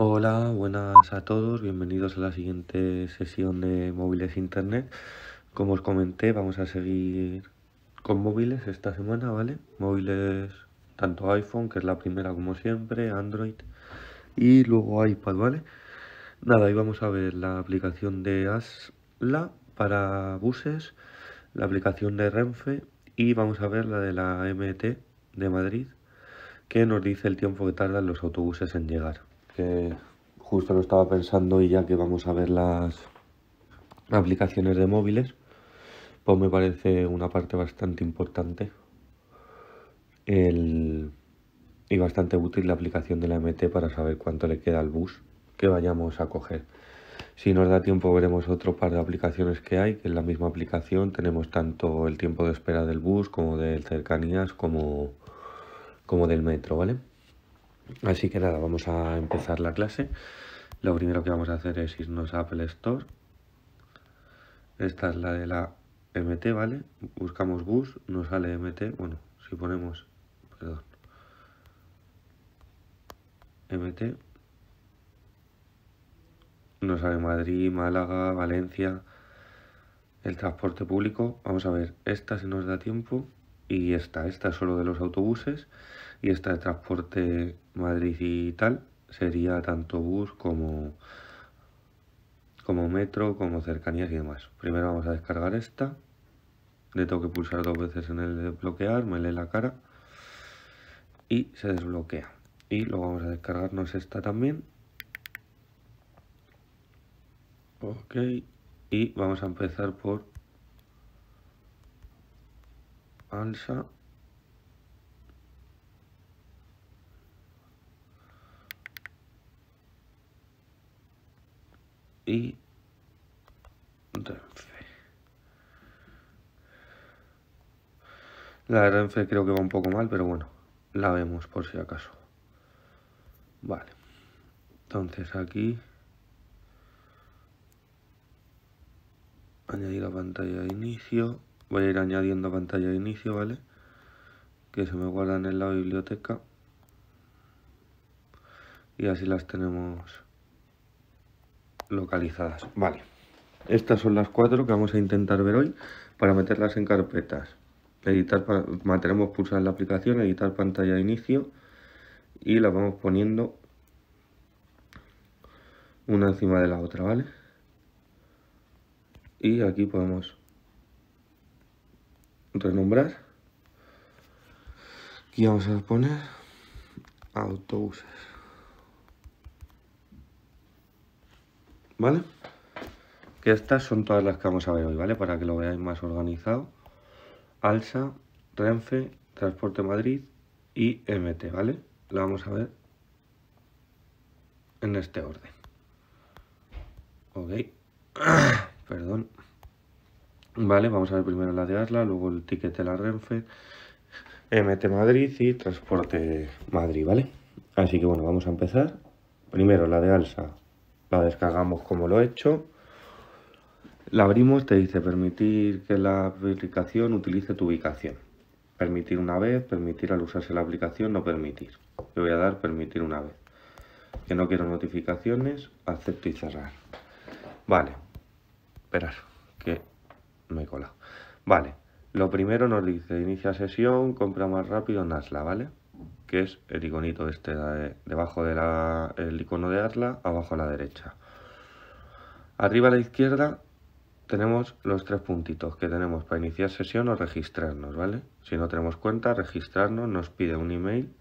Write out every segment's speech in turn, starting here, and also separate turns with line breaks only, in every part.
Hola, buenas a todos, bienvenidos a la siguiente sesión de móviles internet. Como os comenté, vamos a seguir con móviles esta semana, ¿vale? Móviles tanto iPhone, que es la primera como siempre, Android y luego iPad, ¿vale? Nada, ahí vamos a ver la aplicación de Asla para buses, la aplicación de Renfe y vamos a ver la de la MT de Madrid, que nos dice el tiempo que tardan los autobuses en llegar justo lo estaba pensando y ya que vamos a ver las aplicaciones de móviles, pues me parece una parte bastante importante y bastante útil la aplicación de la MT para saber cuánto le queda al bus que vayamos a coger. Si nos da tiempo veremos otro par de aplicaciones que hay, que en la misma aplicación tenemos tanto el tiempo de espera del bus como de cercanías como, como del metro, ¿vale? Así que nada, vamos a empezar la clase. Lo primero que vamos a hacer es irnos a Apple Store. Esta es la de la MT, ¿vale? Buscamos bus, nos sale MT. Bueno, si ponemos, perdón, MT, nos sale Madrid, Málaga, Valencia, el transporte público. Vamos a ver, esta se nos da tiempo y esta. Esta es solo de los autobuses y esta de transporte Madrid y tal, sería tanto bus como, como metro, como cercanías y demás. Primero vamos a descargar esta. Le tengo que pulsar dos veces en el desbloquear, me lee la cara y se desbloquea. Y luego vamos a descargarnos esta también. Ok. Y vamos a empezar por Alsa. y Renfe. La de Renfe creo que va un poco mal, pero bueno, la vemos por si acaso. Vale. Entonces aquí... Añadir a pantalla de inicio. Voy a ir añadiendo pantalla de inicio, ¿vale? Que se me guardan en la biblioteca. Y así las tenemos localizadas. Vale, estas son las cuatro que vamos a intentar ver hoy para meterlas en carpetas. Editar, mantenemos pulsar la aplicación, editar pantalla de inicio y las vamos poniendo una encima de la otra, ¿vale? Y aquí podemos renombrar. y vamos a poner autobuses. ¿vale? Que estas son todas las que vamos a ver hoy, ¿vale? Para que lo veáis más organizado. Alsa, Renfe, Transporte Madrid y MT, ¿vale? La vamos a ver en este orden. Ok. Perdón. Vale, vamos a ver primero la de Asla, luego el ticket de la Renfe, MT Madrid y Transporte Madrid, ¿vale? Así que bueno, vamos a empezar. Primero la de Alsa, la descargamos como lo he hecho, la abrimos, te dice permitir que la aplicación utilice tu ubicación. Permitir una vez, permitir al usarse la aplicación, no permitir. Le voy a dar permitir una vez. Que no quiero notificaciones, acepto y cerrar. Vale. Esperar, que me he colado. Vale. Lo primero nos dice inicia sesión, compra más rápido, Nasla, ¿vale? que es el iconito este debajo del icono de ARLA abajo a la derecha. Arriba a la izquierda tenemos los tres puntitos que tenemos para iniciar sesión o registrarnos, ¿vale? Si no tenemos cuenta, registrarnos nos pide un email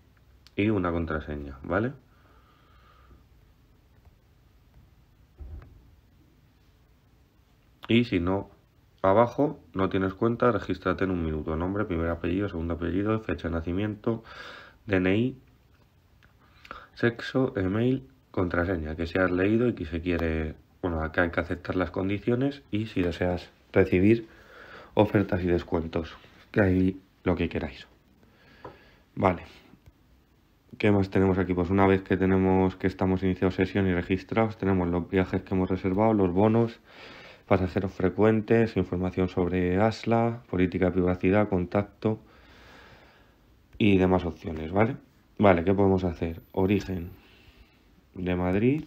y una contraseña, ¿vale? Y si no, abajo no tienes cuenta, regístrate en un minuto. Nombre, primer apellido, segundo apellido, fecha de nacimiento, DNI, sexo, email, contraseña, que seas leído y que se quiere, bueno, acá hay que aceptar las condiciones y si deseas recibir ofertas y descuentos, que hay lo que queráis. Vale. ¿Qué más tenemos aquí? Pues una vez que tenemos que estamos iniciados sesión y registrados, tenemos los viajes que hemos reservado, los bonos, pasajeros frecuentes, información sobre ASLA, política de privacidad, contacto, y demás opciones, ¿vale? Vale, ¿qué podemos hacer? Origen de Madrid.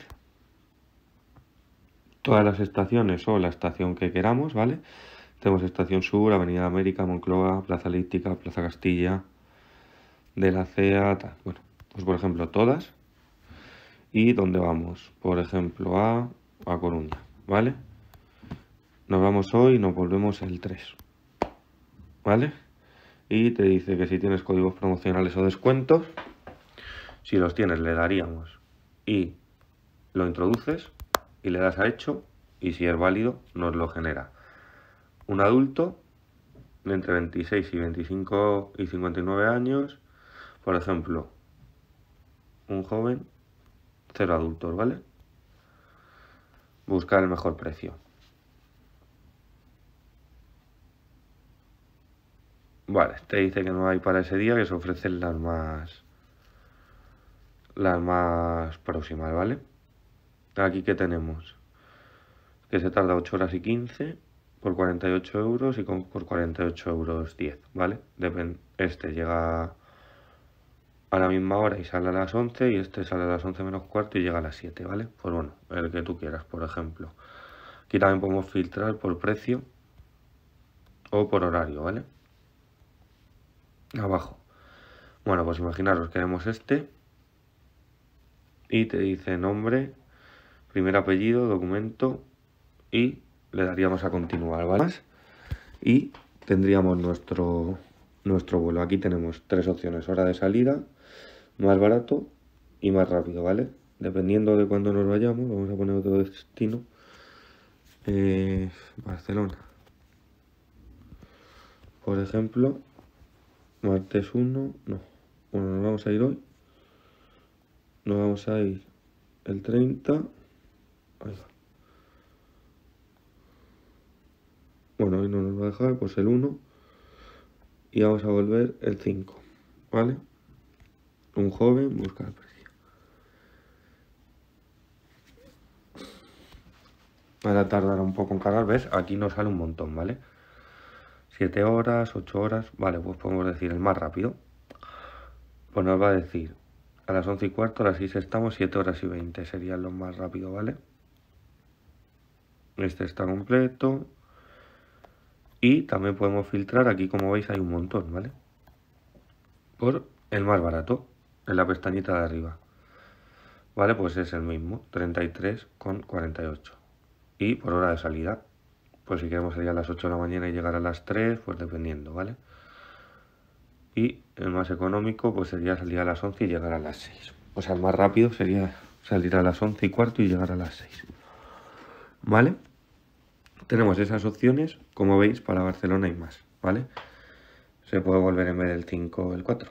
Todas las estaciones o la estación que queramos, ¿vale? Tenemos Estación Sur, Avenida América, Moncloa, Plaza Elíptica, Plaza Castilla, de la CEA, tal. Bueno, pues por ejemplo, todas. ¿Y dónde vamos? Por ejemplo, a, a Coruña, ¿vale? Nos vamos hoy y nos volvemos el 3. ¿Vale? y te dice que si tienes códigos promocionales o descuentos, si los tienes le daríamos y lo introduces y le das a hecho y si es válido nos lo genera. Un adulto de entre 26 y 25 y 59 años, por ejemplo, un joven, cero adultos, ¿vale? Buscar el mejor precio. Vale, te dice que no hay para ese día, que se ofrecen las más. Las más próximas, ¿vale? Aquí que tenemos. Que se tarda 8 horas y 15 por 48 euros y por 48 euros 10, ¿vale? este llega a la misma hora y sale a las 11 y este sale a las 11 menos cuarto y llega a las 7, ¿vale? Pues bueno, el que tú quieras, por ejemplo. Aquí también podemos filtrar por precio o por horario, ¿vale? abajo. Bueno, pues imaginaros, tenemos este. Y te dice nombre, primer apellido, documento y le daríamos a continuar, ¿vale? Y tendríamos nuestro, nuestro vuelo. Aquí tenemos tres opciones, hora de salida, más barato y más rápido, ¿vale? Dependiendo de cuándo nos vayamos, vamos a poner otro destino. Eh, Barcelona. Por ejemplo, Martes 1, no. Bueno, nos vamos a ir hoy. Nos vamos a ir el 30. Bueno, hoy no nos va a dejar, pues el 1. Y vamos a volver el 5. ¿Vale? Un joven busca el precio. Ahora tardar un poco en cargar, ¿ves? Aquí nos sale un montón, ¿vale? 7 horas, 8 horas, vale, pues podemos decir el más rápido. Pues nos va a decir, a las 11 y cuarto, a las 6 estamos, 7 horas y 20 serían los más rápido, ¿vale? Este está completo. Y también podemos filtrar, aquí como veis hay un montón, ¿vale? Por el más barato, en la pestañita de arriba. Vale, pues es el mismo, 33,48. Y por hora de salida, pues si queremos salir a las 8 de la mañana y llegar a las 3, pues dependiendo, ¿vale? Y el más económico, pues sería salir a las 11 y llegar a las 6. O sea, el más rápido sería salir a las 11 y cuarto y llegar a las 6. ¿Vale? Tenemos esas opciones, como veis, para Barcelona y más, ¿vale? Se puede volver en vez del 5 o el 4,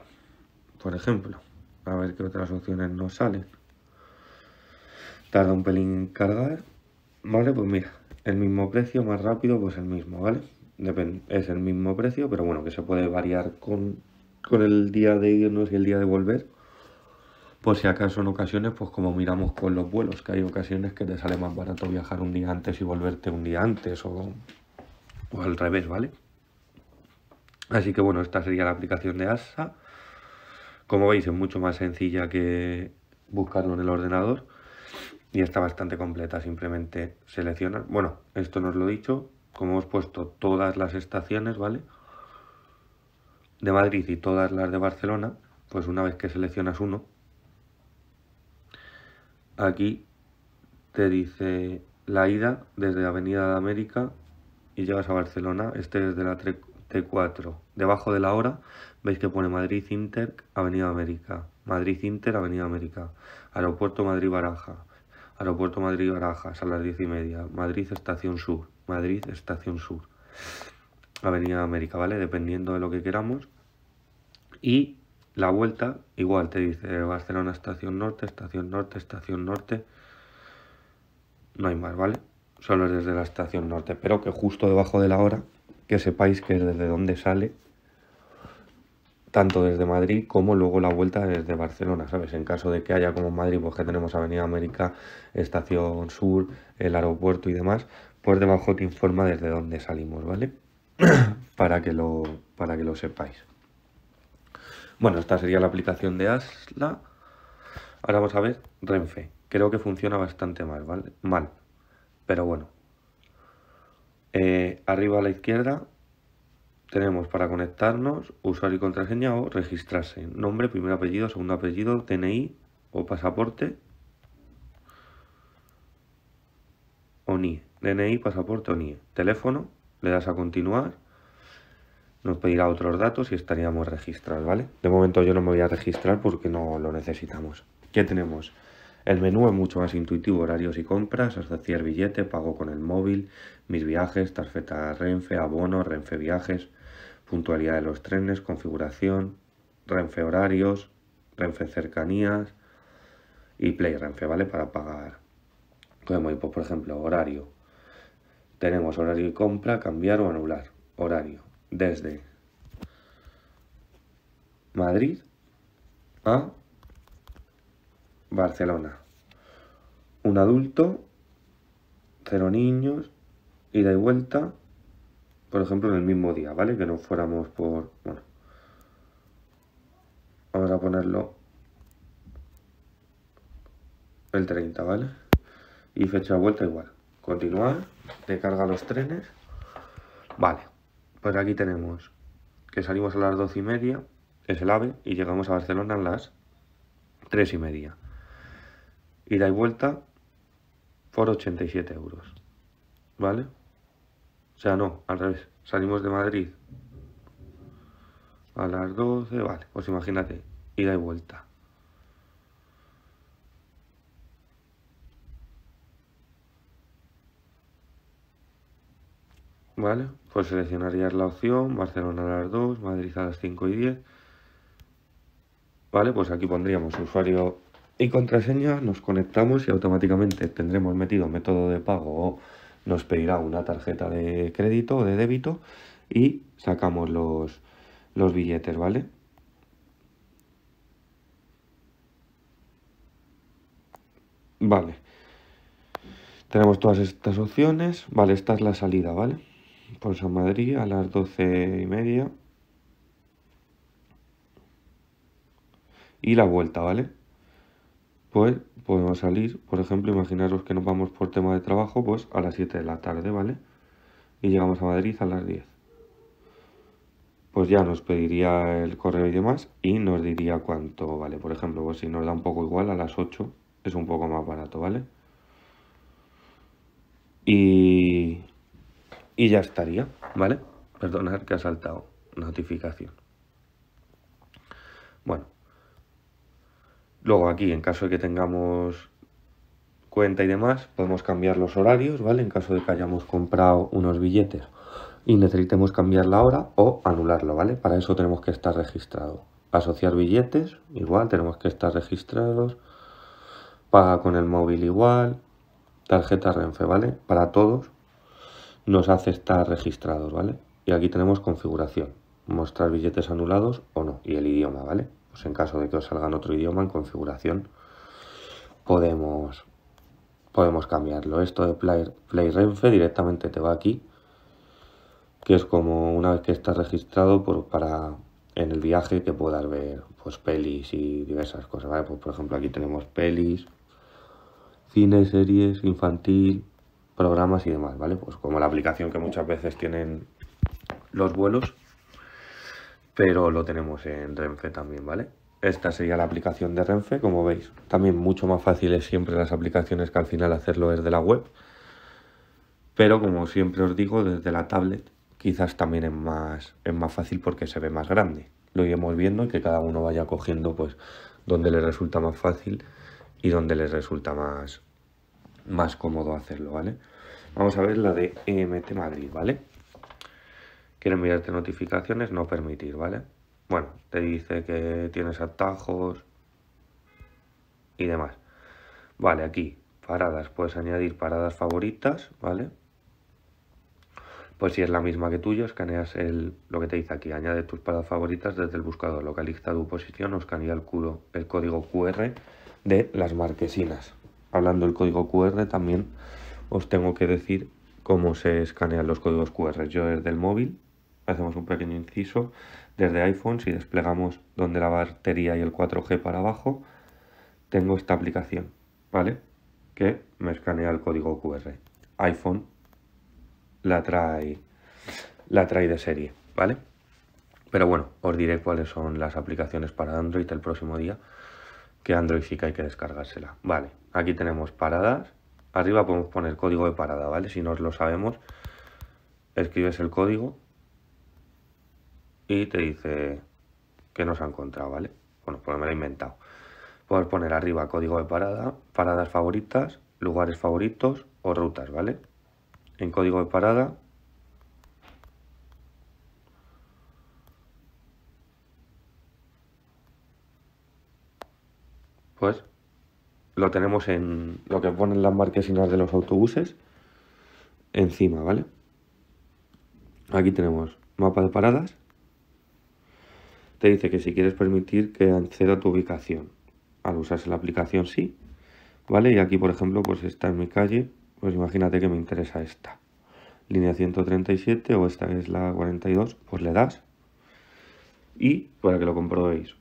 por ejemplo. A ver qué otras opciones nos salen. Tarda un pelín en cargar. Vale, pues mira, el mismo precio, más rápido, pues el mismo, ¿vale? Depende, es el mismo precio, pero bueno, que se puede variar con, el día de irnos y el día de volver. Por si acaso en ocasiones, pues como miramos con los vuelos, que hay ocasiones que te sale más barato viajar un día antes y volverte un día antes o, o al revés, ¿vale? Así que bueno, esta sería la aplicación de ASA. Como veis es mucho más sencilla que buscarlo en el ordenador y está bastante completa, simplemente seleccionas, bueno, esto nos lo he dicho, como hemos puesto todas las estaciones, ¿vale? De Madrid y todas las de Barcelona, pues una vez que seleccionas uno, aquí te dice la ida desde Avenida de América y llegas a Barcelona, este desde la T4. Debajo de la hora veis que pone Madrid Inter, Avenida América, Madrid Inter, Avenida América, Aeropuerto Madrid Baraja, Aeropuerto Madrid-Barajas a las 10 y media. Madrid Estación Sur. Madrid Estación Sur. Avenida América, ¿vale? Dependiendo de lo que queramos. Y la vuelta, igual te dice eh, Barcelona Estación Norte, Estación Norte, Estación Norte. No hay más, ¿vale? Solo es desde la Estación Norte. Pero que justo debajo de la hora, que sepáis que es desde donde sale tanto desde Madrid como luego la vuelta desde Barcelona, ¿sabes? En caso de que haya como en Madrid, pues que tenemos Avenida América, Estación Sur, el aeropuerto y demás, pues debajo te informa desde dónde salimos, ¿vale? para, que lo, para que lo sepáis. Bueno, esta sería la aplicación de Asla. Ahora vamos a ver Renfe. Creo que funciona bastante mal, ¿vale? Mal. Pero bueno. Eh, arriba a la izquierda tenemos para conectarnos usuario y contraseña o registrarse. Nombre, primer apellido, segundo apellido, DNI o pasaporte o ni e. DNI, pasaporte o NIE. Teléfono, le das a continuar. Nos pedirá otros datos y estaríamos registrados, ¿vale? De momento yo no me voy a registrar porque no lo necesitamos. ¿Qué tenemos? El menú es mucho más intuitivo, horarios y compras, asociar billete, pago con el móvil, mis viajes, tarjeta Renfe, abono, Renfe Viajes, puntualidad de los trenes, configuración, Renfe horarios, Renfe cercanías y Play Renfe, ¿vale? Para pagar. Podemos ir, pues, por ejemplo, horario. Tenemos horario y compra, cambiar o anular. Horario. Desde Madrid a Barcelona. Un adulto, cero niños, ida y vuelta, por ejemplo, en el mismo día, ¿vale? Que no fuéramos por... Bueno, vamos a ponerlo el 30, ¿vale? Y fecha de vuelta igual. Continuar, de carga los trenes. Vale, pues aquí tenemos que salimos a las 12 y media, es el AVE, y llegamos a Barcelona a las 3 y media. Ida y vuelta por 87 euros, ¿vale? O sea, no, al revés. Salimos de Madrid a las 12, vale. Pues imagínate, ida y vuelta. ¿Vale? Pues seleccionarías la opción Barcelona a las 2, Madrid a las 5 y 10. ¿Vale? Pues aquí pondríamos usuario y contraseña, nos conectamos y automáticamente tendremos metido método de pago o nos pedirá una tarjeta de crédito o de débito y sacamos los, los billetes, ¿vale? Vale. Tenemos todas estas opciones. Vale, esta es la salida, ¿vale? Por San Madrid a las doce y media. Y la vuelta, ¿vale? pues podemos salir, por ejemplo, imaginaros que nos vamos por tema de trabajo, pues a las 7 de la tarde, ¿vale? Y llegamos a Madrid a las 10. Pues ya nos pediría el correo y demás y nos diría cuánto vale. Por ejemplo, pues si nos da un poco igual a las 8, es un poco más barato, ¿vale? Y, y ya estaría, ¿vale? Perdonad que ha saltado notificación. Bueno, Luego aquí, en caso de que tengamos cuenta y demás, podemos cambiar los horarios, ¿vale? En caso de que hayamos comprado unos billetes y necesitemos cambiar la hora o anularlo, ¿vale? Para eso tenemos que estar registrado. Asociar billetes, igual, tenemos que estar registrados. Paga con el móvil igual. Tarjeta Renfe, ¿vale? Para todos nos hace estar registrados, ¿vale? Y aquí tenemos configuración. Mostrar billetes anulados o no. Y el idioma, ¿vale? pues en caso de que os salgan otro idioma, en configuración, podemos, podemos cambiarlo. Esto de Play, directamente te va aquí, que es como una vez que estás registrado por, para en el viaje que puedas ver pues pelis y diversas cosas, ¿vale? Pues, por ejemplo aquí tenemos pelis, cine, series, infantil, programas y demás, ¿vale? Pues como la aplicación que muchas veces tienen los vuelos, pero lo tenemos en Renfe también, ¿vale? Esta sería la aplicación de Renfe, como veis. También mucho más fácil es siempre las aplicaciones que al final hacerlo es de la web. Pero como siempre os digo, desde la tablet quizás también es más, es más fácil porque se ve más grande. Lo iremos viendo y que cada uno vaya cogiendo pues donde le resulta más fácil y donde les resulta más, más cómodo hacerlo, ¿vale? Vamos a ver la de EMT Madrid, ¿vale? Quiere enviarte notificaciones, no permitir, ¿vale? Bueno, te dice que tienes atajos y demás. Vale, aquí, paradas, puedes añadir paradas favoritas, ¿vale? Pues si es la misma que tuyo, escaneas el, lo que te dice aquí, añade tus paradas favoritas desde el buscador, localiza tu posición o escanea el, culo, el código QR de las marquesinas. Hablando del código QR, también os tengo que decir cómo se escanean los códigos QR. Yo es del móvil hacemos un pequeño inciso desde iPhone, si desplegamos donde la batería y el 4G para abajo, tengo esta aplicación, ¿vale? Que me escanea el código QR. iPhone la trae, la trae de serie, ¿vale? Pero bueno, os diré cuáles son las aplicaciones para Android el próximo día, que Android sí que hay que descargársela. Vale, aquí tenemos paradas. Arriba podemos poner código de parada, ¿vale? Si no lo sabemos, escribes el código y te dice que nos ha encontrado, ¿vale? Bueno, pues me lo he inventado. Puedes poner arriba código de parada, paradas favoritas, lugares favoritos o rutas, ¿vale? En código de parada pues lo tenemos en lo que ponen las marquesinas de los autobuses encima, ¿vale? Aquí tenemos mapa de paradas te dice que si quieres permitir que acceda tu ubicación. Al usarse la aplicación sí, ¿vale? Y aquí, por ejemplo, pues está en mi calle, pues imagínate que me interesa esta. Línea 137 o esta que es la 42, pues le das. Y para que lo comprobéis,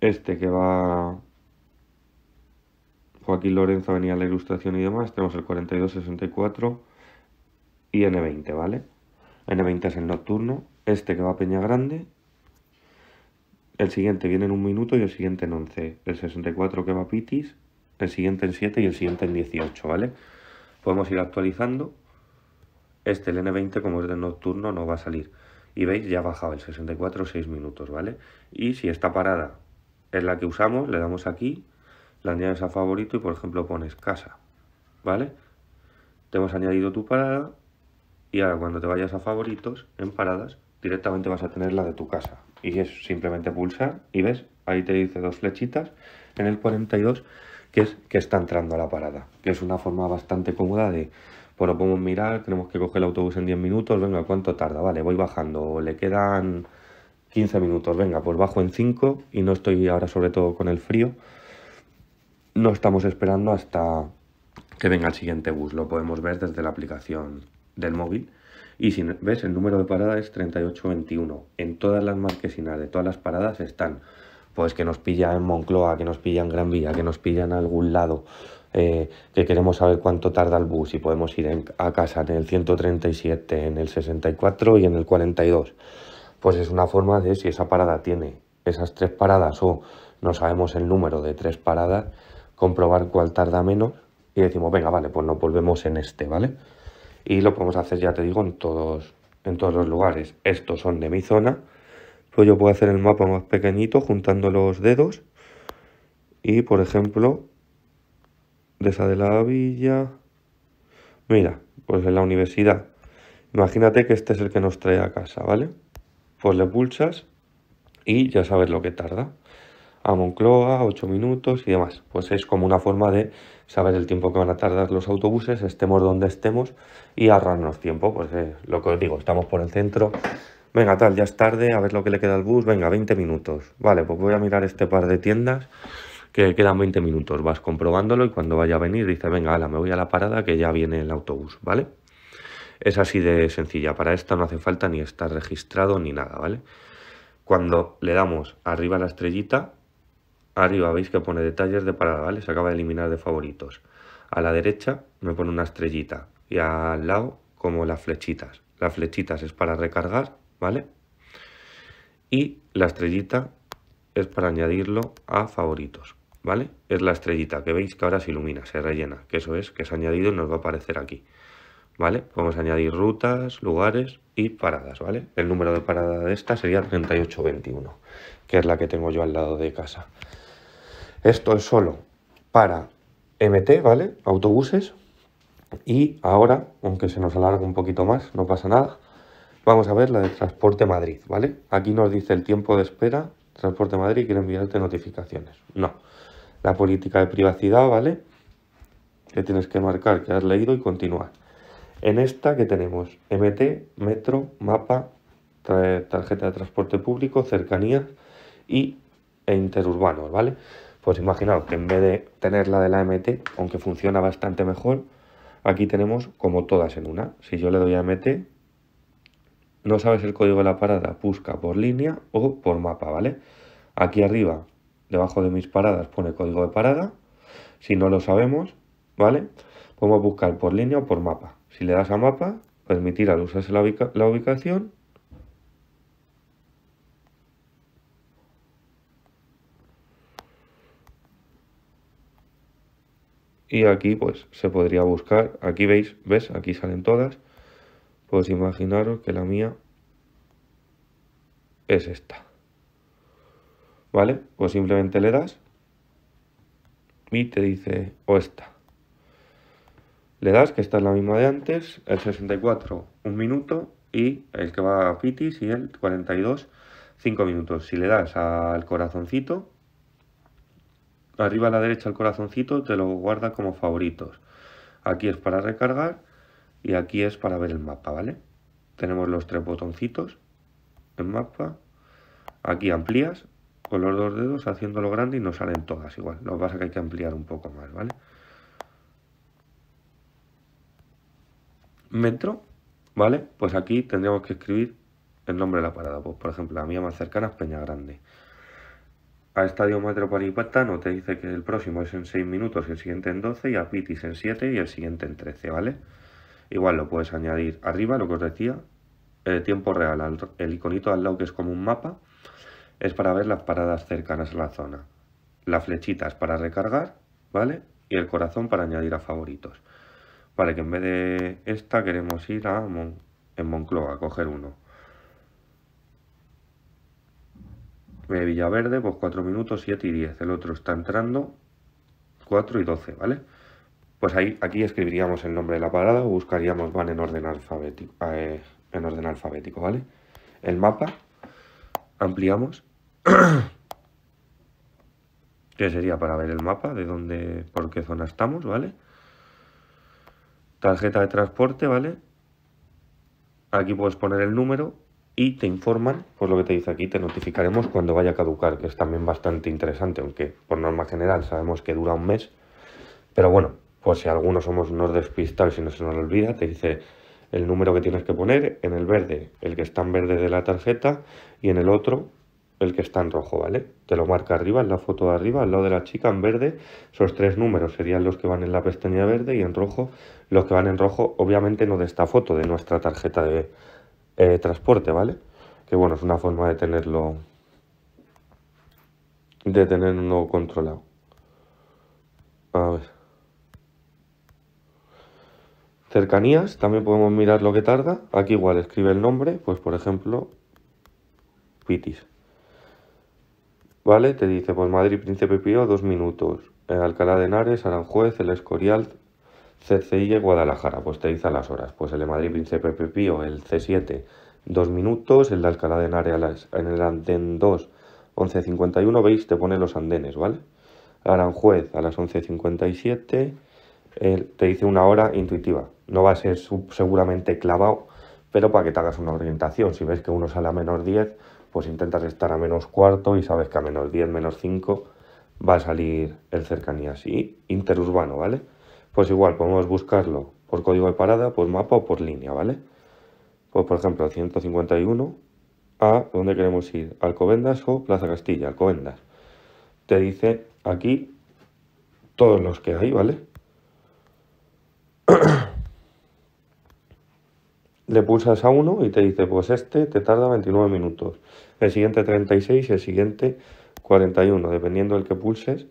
este que va Joaquín Lorenzo venía la ilustración y demás, tenemos el 4264 y N20, ¿vale? N20 es el nocturno, este que va a Peña Grande el siguiente viene en un minuto y el siguiente en 11. El 64 que va Pitis, el siguiente en 7 y el siguiente en 18, ¿vale? Podemos ir actualizando. Este, el N20, como es de nocturno, no va a salir. Y veis, ya ha bajado el 64 6 minutos, ¿vale? Y si esta parada es la que usamos, le damos aquí, la añades a favorito y, por ejemplo, pones casa, ¿vale? Te hemos añadido tu parada y ahora cuando te vayas a favoritos, en paradas, directamente vas a tener la de tu casa, y es simplemente pulsar y ves, ahí te dice dos flechitas en el 42 que es que está entrando a la parada, que es una forma bastante cómoda de, pues lo podemos mirar, tenemos que coger el autobús en 10 minutos, venga, ¿cuánto tarda? Vale, voy bajando, le quedan 15 minutos, venga, pues bajo en 5 y no estoy ahora sobre todo con el frío, no estamos esperando hasta que venga el siguiente bus, lo podemos ver desde la aplicación del móvil y si ves, el número de paradas es 3821. En todas las marquesinas de todas las paradas están. Pues que nos pilla en Moncloa, que nos pilla en Gran Vía, que nos pilla en algún lado, eh, que queremos saber cuánto tarda el bus y podemos ir a casa en el 137, en el 64 y en el 42. Pues es una forma de si esa parada tiene esas tres paradas o no sabemos el número de tres paradas, comprobar cuál tarda menos y decimos, venga, vale, pues nos volvemos en este, ¿vale? y lo podemos hacer, ya te digo, en todos, en todos los lugares. Estos son de mi zona, pues yo puedo hacer el mapa más pequeñito juntando los dedos y, por ejemplo, de esa de la villa, mira, pues en la universidad. Imagínate que este es el que nos trae a casa, ¿vale? Pues le pulsas y ya sabes lo que tarda a Moncloa, 8 minutos y demás. Pues es como una forma de saber el tiempo que van a tardar los autobuses, estemos donde estemos y ahorrarnos tiempo. Pues eh, lo que os digo, estamos por el centro. Venga, tal, ya es tarde, a ver lo que le queda al bus. Venga, 20 minutos. Vale, pues voy a mirar este par de tiendas que quedan 20 minutos. Vas comprobándolo y cuando vaya a venir dice venga, ala, me voy a la parada que ya viene el autobús, ¿vale? Es así de sencilla. Para esta no hace falta ni estar registrado ni nada, ¿vale? Cuando le damos arriba la estrellita, Arriba veis que pone detalles de parada, ¿vale? Se acaba de eliminar de favoritos. A la derecha me pone una estrellita y al lado como las flechitas. Las flechitas es para recargar, ¿vale? Y la estrellita es para añadirlo a favoritos, ¿vale? Es la estrellita que veis que ahora se ilumina, se rellena, que eso es, que se ha añadido y nos va a aparecer aquí. ¿Vale? Podemos añadir rutas, lugares y paradas, ¿vale? El número de parada de esta sería 3821, que es la que tengo yo al lado de casa. Esto es solo para MT, ¿vale? Autobuses. Y ahora, aunque se nos alarga un poquito más, no pasa nada, vamos a ver la de Transporte Madrid, ¿vale? Aquí nos dice el tiempo de espera, Transporte Madrid quiere enviarte notificaciones. No, la política de privacidad, ¿vale? Que tienes que marcar que has leído y continuar. En esta que tenemos MT, metro, mapa, tarjeta de transporte público, cercanía y, e interurbanos, ¿vale? Pues imaginaos que en vez de tener la de la MT, aunque funciona bastante mejor, aquí tenemos como todas en una. Si yo le doy a MT, no sabes el código de la parada, busca por línea o por mapa, ¿vale? Aquí arriba, debajo de mis paradas, pone código de parada. Si no lo sabemos, ¿vale? Podemos buscar por línea o por mapa. Si le das a mapa, permitir al usarse la, la ubicación y aquí pues se podría buscar, aquí veis, ves, aquí salen todas, pues imaginaros que la mía es esta. ¿Vale? Pues simplemente le das y te dice, o esta. Le das, que esta es la misma de antes, el 64 un minuto y el que va a Pitis y el 42 5 minutos. Si le das al corazoncito, arriba a la derecha el corazoncito te lo guarda como favoritos. Aquí es para recargar y aquí es para ver el mapa, ¿vale? Tenemos los tres botoncitos en mapa. Aquí amplías con los dos dedos haciéndolo grande y nos salen todas igual. Lo que pasa es que hay que ampliar un poco más, ¿vale? Metro, ¿vale? Pues aquí tendríamos que escribir el nombre de la parada. Pues, por ejemplo, la mía más cercana es Peña Grande. A Estadio Metropolitano te dice que el próximo es en 6 minutos, el siguiente en 12 y a Pitis en 7 y el siguiente en 13, ¿vale? Igual lo puedes añadir arriba, lo que os decía, el eh, tiempo real, el iconito al lado que es como un mapa, es para ver las paradas cercanas a la zona. Las flechitas para recargar, ¿vale? Y el corazón para añadir a favoritos. Vale, que en vez de esta queremos ir a en Moncloa a coger uno. de Villaverde, pues 4 minutos 7 y 10. El otro está entrando 4 y 12, ¿vale? Pues ahí, aquí escribiríamos el nombre de la parada o buscaríamos van en orden alfabético, eh, en orden alfabético ¿vale? El mapa, ampliamos, que sería para ver el mapa, de dónde, por qué zona estamos, ¿vale? Tarjeta de transporte, ¿vale? Aquí puedes poner el número y te informan, pues lo que te dice aquí, te notificaremos cuando vaya a caducar, que es también bastante interesante, aunque por norma general sabemos que dura un mes. Pero bueno, pues si algunos somos unos despistados y no se nos olvida, te dice el número que tienes que poner en el verde, el que está en verde de la tarjeta, y en el otro, el que está en rojo, ¿vale? Te lo marca arriba, en la foto de arriba, al lado de la chica, en verde, esos tres números serían los que van en la pestaña verde y en rojo, los que van en rojo, obviamente no de esta foto, de nuestra tarjeta de eh, transporte, ¿vale? Que bueno, es una forma de tenerlo, de tenerlo controlado. A ver. Cercanías, también podemos mirar lo que tarda. Aquí igual escribe el nombre, pues por ejemplo, Pitis. ¿Vale? Te dice, pues Madrid, Príncipe Pío, dos minutos. Eh, Alcalá de Henares, Aranjuez, El Escorial, CCI Guadalajara, pues te a las horas. Pues el de Madrid Príncipe Pepío, el C7, 2 minutos. El de Alcalá de Henares en el andén 2, 11.51. Veis, te pone los andenes, ¿vale? Aranjuez a las 11.57. te dice una hora intuitiva. No va a ser seguramente clavado, pero para que te hagas una orientación. Si ves que uno sale a menos 10, pues intentas estar a menos cuarto y sabes que a menos 10, menos 5 va a salir el cercanías y interurbano, ¿vale? Pues igual, podemos buscarlo por código de parada, por mapa o por línea, ¿vale? Pues por ejemplo, 151 a dónde queremos ir, Alcobendas o Plaza Castilla, Alcobendas. Te dice aquí todos los que hay, ¿vale? Le pulsas a uno y te dice, pues este te tarda 29 minutos, el siguiente 36 y el siguiente 41, dependiendo del que pulses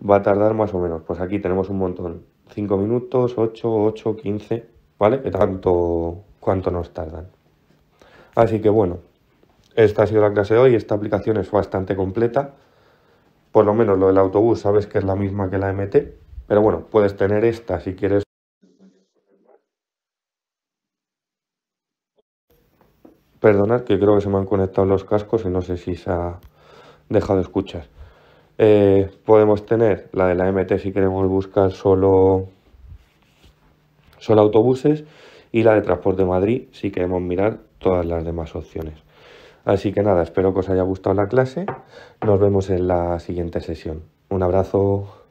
va a tardar más o menos. Pues aquí tenemos un montón. 5 minutos, 8, 8, 15, ¿vale? Tanto cuánto nos tardan. Así que bueno, esta ha sido la clase de hoy. Esta aplicación es bastante completa. Por lo menos lo del autobús, sabes que es la misma que la MT. Pero bueno, puedes tener esta si quieres. Perdonad que creo que se me han conectado los cascos y no sé si se ha dejado escuchar. Eh, podemos tener la de la MT si queremos buscar solo, solo autobuses y la de Transporte Madrid si queremos mirar todas las demás opciones. Así que nada, espero que os haya gustado la clase. Nos vemos en la siguiente sesión. Un abrazo.